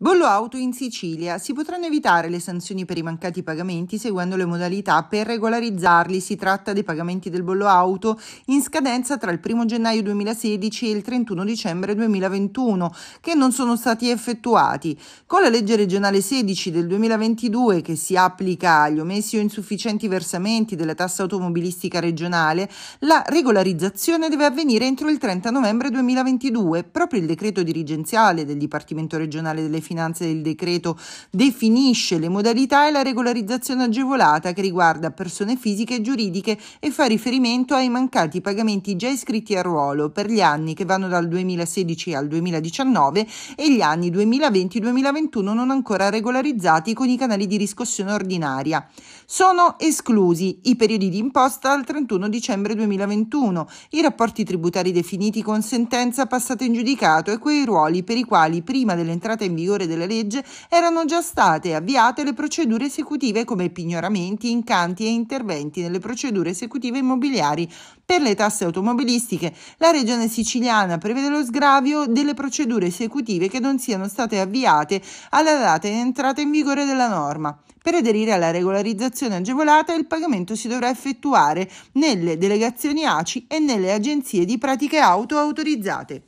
Bollo auto in Sicilia. Si potranno evitare le sanzioni per i mancati pagamenti seguendo le modalità per regolarizzarli. Si tratta dei pagamenti del bollo auto in scadenza tra il 1 gennaio 2016 e il 31 dicembre 2021 che non sono stati effettuati. Con la legge regionale 16 del 2022 che si applica agli omessi o insufficienti versamenti della tassa automobilistica regionale, la regolarizzazione deve avvenire entro il 30 novembre 2022. Proprio il decreto dirigenziale del Dipartimento regionale delle finanze finanze del decreto definisce le modalità e la regolarizzazione agevolata che riguarda persone fisiche e giuridiche e fa riferimento ai mancati pagamenti già iscritti a ruolo per gli anni che vanno dal 2016 al 2019 e gli anni 2020-2021 non ancora regolarizzati con i canali di riscossione ordinaria. Sono esclusi i periodi di imposta al 31 dicembre 2021, i rapporti tributari definiti con sentenza passata in giudicato e quei ruoli per i quali prima dell'entrata in vigore vigore della legge erano già state avviate le procedure esecutive come pignoramenti, incanti e interventi nelle procedure esecutive immobiliari. Per le tasse automobilistiche la regione siciliana prevede lo sgravio delle procedure esecutive che non siano state avviate alla data di entrata in vigore della norma. Per aderire alla regolarizzazione agevolata il pagamento si dovrà effettuare nelle delegazioni ACI e nelle agenzie di pratiche auto autorizzate.